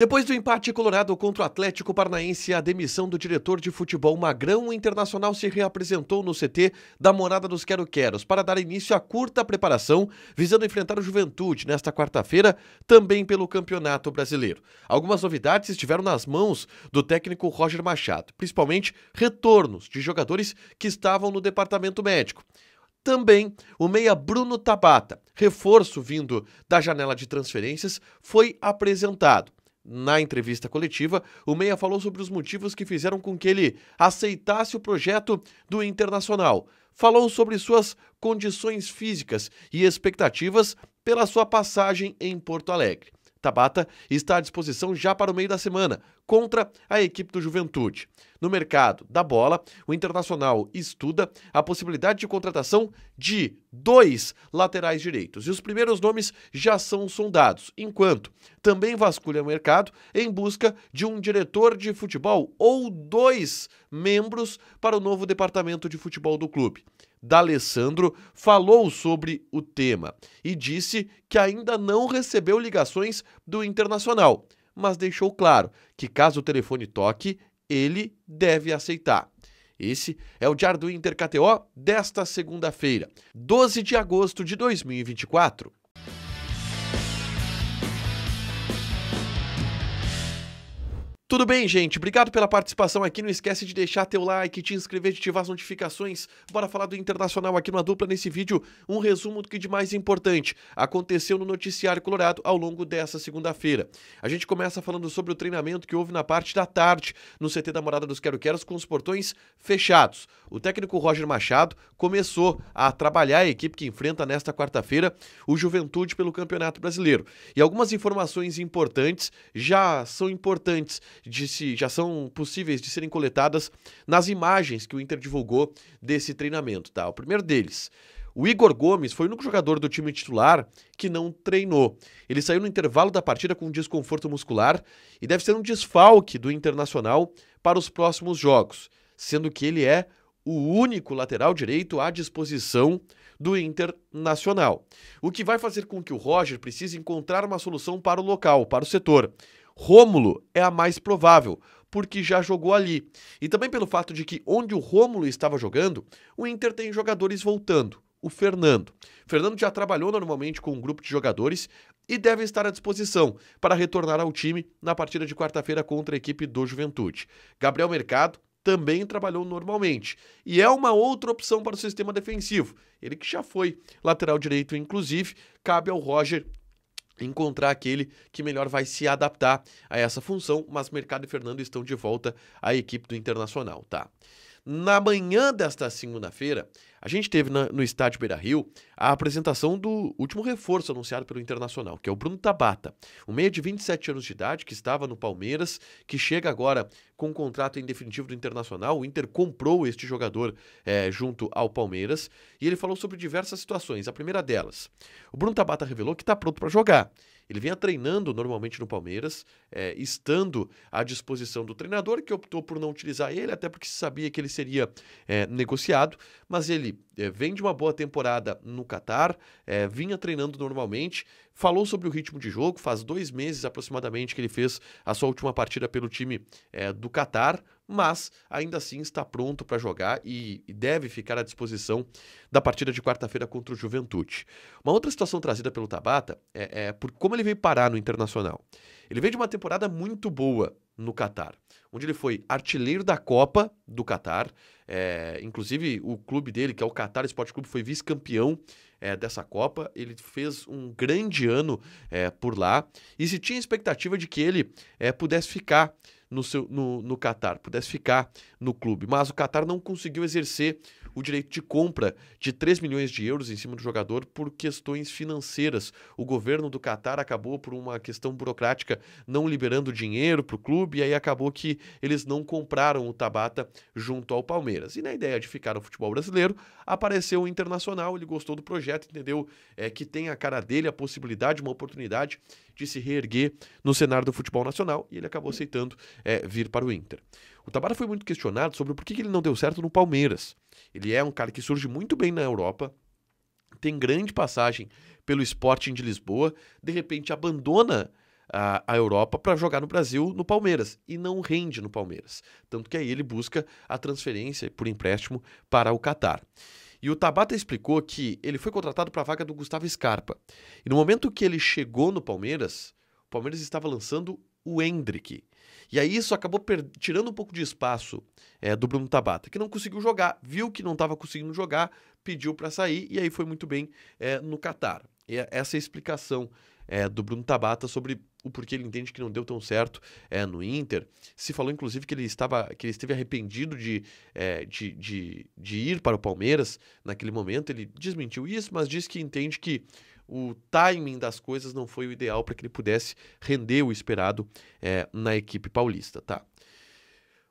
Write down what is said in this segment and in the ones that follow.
Depois do empate colorado contra o Atlético Paranaense, a demissão do diretor de futebol Magrão o Internacional se reapresentou no CT da Morada dos Quero Queros para dar início à curta preparação visando enfrentar o Juventude nesta quarta-feira, também pelo Campeonato Brasileiro. Algumas novidades estiveram nas mãos do técnico Roger Machado, principalmente retornos de jogadores que estavam no departamento médico também o meia Bruno Tabata, reforço vindo da janela de transferências, foi apresentado. Na entrevista coletiva, o Meia falou sobre os motivos que fizeram com que ele aceitasse o projeto do Internacional. Falou sobre suas condições físicas e expectativas pela sua passagem em Porto Alegre. Tabata está à disposição já para o meio da semana contra a equipe do Juventude. No mercado da bola, o Internacional estuda a possibilidade de contratação de dois laterais direitos e os primeiros nomes já são sondados, enquanto também vasculha o mercado em busca de um diretor de futebol ou dois membros para o novo departamento de futebol do clube. D'Alessandro falou sobre o tema e disse que ainda não recebeu ligações do Internacional, mas deixou claro que caso o telefone toque, ele deve aceitar. Esse é o Diário do Inter KTO desta segunda-feira, 12 de agosto de 2024. Tudo bem, gente? Obrigado pela participação aqui. Não esquece de deixar teu like, te inscrever, de ativar as notificações. Bora falar do Internacional aqui numa dupla nesse vídeo. Um resumo do que de mais importante aconteceu no noticiário colorado ao longo dessa segunda-feira. A gente começa falando sobre o treinamento que houve na parte da tarde no CT da Morada dos Quero Queros com os portões fechados. O técnico Roger Machado começou a trabalhar a equipe que enfrenta nesta quarta-feira o Juventude pelo Campeonato Brasileiro. E algumas informações importantes já são importantes de se, já são possíveis de serem coletadas nas imagens que o Inter divulgou desse treinamento. Tá? O primeiro deles. O Igor Gomes foi o único jogador do time titular que não treinou. Ele saiu no intervalo da partida com desconforto muscular e deve ser um desfalque do Internacional para os próximos jogos, sendo que ele é o único lateral direito à disposição do Internacional. O que vai fazer com que o Roger precise encontrar uma solução para o local, para o setor. Rômulo é a mais provável, porque já jogou ali. E também pelo fato de que onde o Rômulo estava jogando, o Inter tem jogadores voltando. O Fernando. Fernando já trabalhou normalmente com um grupo de jogadores e deve estar à disposição para retornar ao time na partida de quarta-feira contra a equipe do Juventude. Gabriel Mercado também trabalhou normalmente. E é uma outra opção para o sistema defensivo. Ele que já foi lateral direito, inclusive, cabe ao Roger encontrar aquele que melhor vai se adaptar a essa função, mas Mercado e Fernando estão de volta à equipe do Internacional, tá? Na manhã desta segunda-feira, a gente teve na, no estádio Beira Rio a apresentação do último reforço anunciado pelo Internacional, que é o Bruno Tabata, um meia de 27 anos de idade que estava no Palmeiras, que chega agora com um contrato em definitivo do Internacional. O Inter comprou este jogador é, junto ao Palmeiras e ele falou sobre diversas situações. A primeira delas, o Bruno Tabata revelou que está pronto para jogar ele vinha treinando normalmente no Palmeiras, é, estando à disposição do treinador, que optou por não utilizar ele, até porque sabia que ele seria é, negociado. Mas ele é, vem de uma boa temporada no Catar, é, vinha treinando normalmente, falou sobre o ritmo de jogo. Faz dois meses aproximadamente que ele fez a sua última partida pelo time é, do Catar mas ainda assim está pronto para jogar e, e, deve ficar à disposição da partida de quarta-feira contra o Juventude. Uma outra situação trazida pelo Tabata é, é por como ele veio parar no Internacional. Ele veio de uma temporada muito boa no Catar, onde ele foi artilheiro da Copa do Catar. É, inclusive, o clube dele, que é o Catar Esporte Clube, foi vice-campeão é, dessa Copa. Ele fez um grande ano é, por lá e se tinha expectativa de que ele é, pudesse ficar no, seu, no, no Qatar, pudesse ficar no clube. Mas o Qatar não conseguiu exercer o direito de compra de 3 milhões de euros em cima do jogador por questões financeiras. O governo do Catar acabou, por uma questão burocrática, não liberando dinheiro para o clube, e aí acabou que eles não compraram o Tabata junto ao Palmeiras. E na ideia de ficar no futebol brasileiro, apareceu o Internacional, ele gostou do projeto, entendeu é, que tem a cara dele, a possibilidade, uma oportunidade de se reerguer no cenário do futebol nacional, e ele acabou aceitando é, vir para o Inter. O Tabata foi muito questionado sobre por que ele não deu certo no Palmeiras. Ele é um cara que surge muito bem na Europa, tem grande passagem pelo Sporting de Lisboa, de repente abandona a, a Europa para jogar no Brasil no Palmeiras e não rende no Palmeiras. Tanto que aí ele busca a transferência por empréstimo para o Catar. E o Tabata explicou que ele foi contratado para a vaga do Gustavo Scarpa. E no momento que ele chegou no Palmeiras, o Palmeiras estava lançando o Hendrick. E aí isso acabou tirando um pouco de espaço é, do Bruno Tabata, que não conseguiu jogar, viu que não estava conseguindo jogar, pediu para sair e aí foi muito bem eh, é, no Catar. E essa é a explicação é, do Bruno Tabata sobre o porquê ele entende que não deu tão certo é, no Inter. Se falou, inclusive, que ele estava que ele esteve arrependido de, é, de, de, de, ir para o Palmeiras naquele momento. Ele desmentiu isso, mas disse que entende que o timing das coisas não foi o ideal para que ele pudesse render o esperado é, na equipe paulista, tá?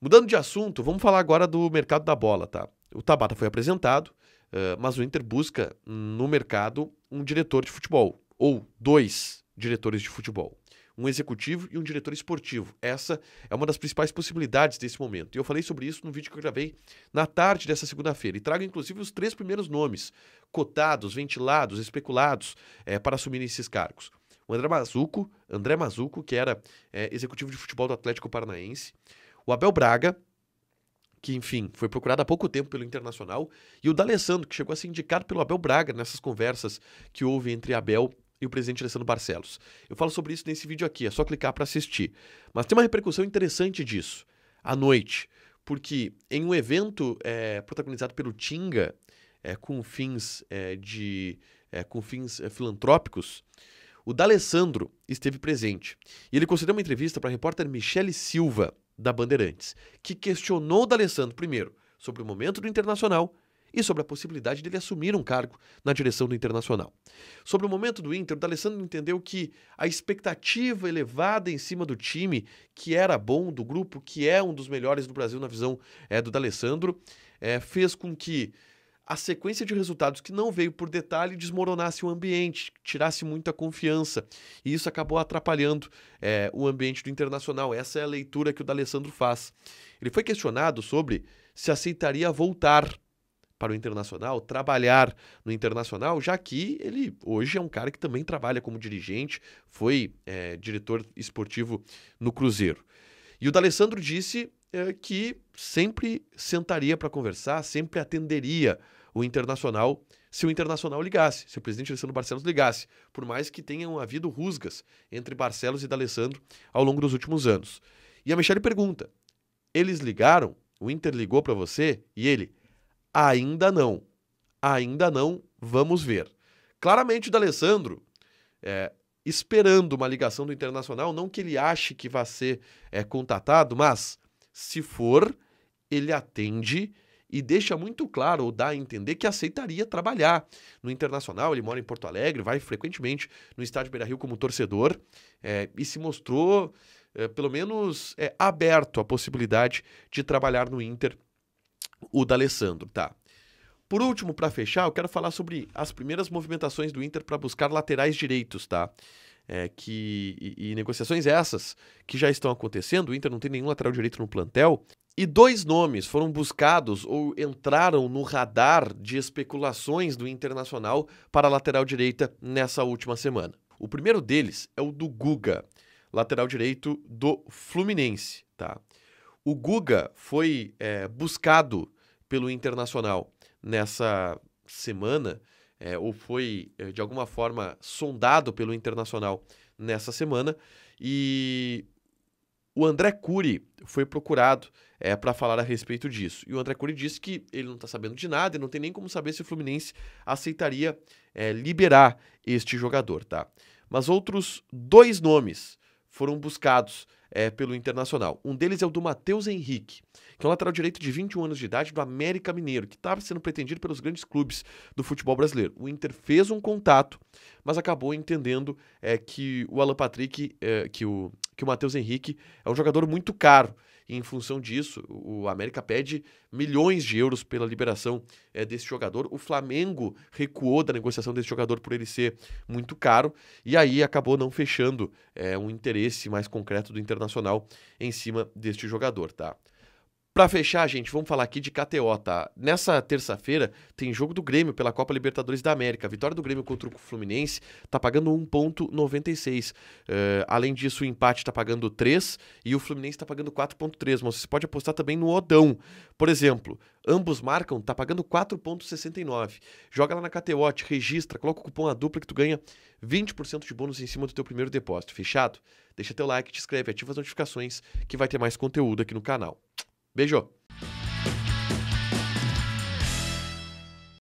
Mudando de assunto, vamos falar agora do mercado da bola, tá? O Tabata foi apresentado, uh, mas o Inter busca no mercado um diretor de futebol, ou dois diretores de futebol um executivo e um diretor esportivo. Essa é uma das principais possibilidades desse momento. E eu falei sobre isso no vídeo que eu gravei na tarde dessa segunda-feira. E trago inclusive os três primeiros nomes cotados, ventilados, especulados é, para assumirem esses cargos. O André Mazuco, André Mazuco, que era é, executivo de futebol do Atlético Paranaense. O Abel Braga, que, enfim, foi procurado há pouco tempo pelo Internacional, e o D'Alessandro, que chegou a ser indicado pelo Abel Braga nessas conversas que houve entre Abel e o presidente Alessandro Barcelos. Eu falo sobre isso nesse vídeo aqui, é só clicar para assistir. Mas tem uma repercussão interessante disso, à noite, porque em um evento é, protagonizado pelo Tinga, é, com fins, é, de, é, com fins é, filantrópicos, o D'Alessandro esteve presente. E ele concedeu uma entrevista para a repórter Michele Silva, da Bandeirantes, que questionou o D'Alessandro, primeiro, sobre o momento do Internacional e sobre a possibilidade dele assumir um cargo na direção do Internacional. Sobre o momento do Inter, o D'Alessandro entendeu que a expectativa elevada em cima do time, que era bom, do grupo, que é um dos melhores do Brasil na visão é, do D'Alessandro, é, fez com que a sequência de resultados que não veio por detalhe desmoronasse o ambiente, tirasse muita confiança. E isso acabou atrapalhando é, o ambiente do internacional. Essa é a leitura que o D'Alessandro faz. Ele foi questionado sobre se aceitaria voltar para o internacional, trabalhar no internacional, já que ele hoje é um cara que também trabalha como dirigente, foi é, diretor esportivo no Cruzeiro. E o D'Alessandro disse é, que sempre sentaria para conversar, sempre atenderia o Internacional se o Internacional ligasse, se o presidente Alessandro Barcelos ligasse, por mais que tenham havido rusgas entre Barcelos e D'Alessandro ao longo dos últimos anos. E a Michelle pergunta: eles ligaram? O Inter ligou para você? E ele: Ainda não. Ainda não, vamos ver. Claramente o D'Alessandro, é, esperando uma ligação do Internacional, não que ele ache que vai ser é, contatado, mas se for, ele atende e deixa muito claro, ou dá a entender, que aceitaria trabalhar no Internacional. Ele mora em Porto Alegre, vai frequentemente no estádio Beira Rio como torcedor é, e se mostrou, é, pelo menos, é, aberto à possibilidade de trabalhar no Inter o D'Alessandro, tá? Por último, para fechar, eu quero falar sobre as primeiras movimentações do Inter para buscar laterais direitos, tá? É, que, e, e, negociações essas que já estão acontecendo, o Inter não tem nenhum lateral direito no plantel. E dois nomes foram buscados ou entraram no radar de especulações do Internacional para a lateral direita nessa última semana. O primeiro deles é o do Guga, lateral direito do Fluminense, tá? O Guga foi é, buscado pelo Internacional nessa semana, é, ou foi é, de alguma forma sondado pelo Internacional nessa semana, e o André Cury foi procurado é, para falar a respeito disso. E o André Cury disse que ele não está sabendo de nada, e não tem nem como saber se o Fluminense aceitaria é, liberar este jogador, tá? Mas outros dois nomes foram buscados é, pelo Internacional. Um deles é o do Matheus Henrique, que é um lateral direito de 21 anos de idade do América Mineiro, que estava sendo pretendido pelos grandes clubes do futebol brasileiro. O Inter fez um contato, mas acabou entendendo é, que o Alan Patrick, é, que o, que o Matheus Henrique é um jogador muito caro e em função disso, o América pede milhões de euros pela liberação é, desse jogador. O Flamengo recuou da negociação desse jogador por ele ser muito caro. E aí acabou não fechando é, um interesse mais concreto do Internacional em cima deste jogador, tá? Para fechar, gente, vamos falar aqui de KTO, tá? Nessa terça-feira tem jogo do Grêmio pela Copa Libertadores da América. A vitória do Grêmio contra o Fluminense tá pagando 1.96. Uh, eh, além disso, o empate tá pagando 3 e o Fluminense tá pagando 4.3, mas você pode apostar também no Odão. Por exemplo, ambos marcam, tá pagando 4.69. Joga lá na KTO, te registra, coloca o cupom a dupla que tu ganha 20% de bônus em cima do teu primeiro depósito. Fechado? Deixa teu like, te inscreve, ativa as notificações que vai ter mais conteúdo aqui no canal. Beijo.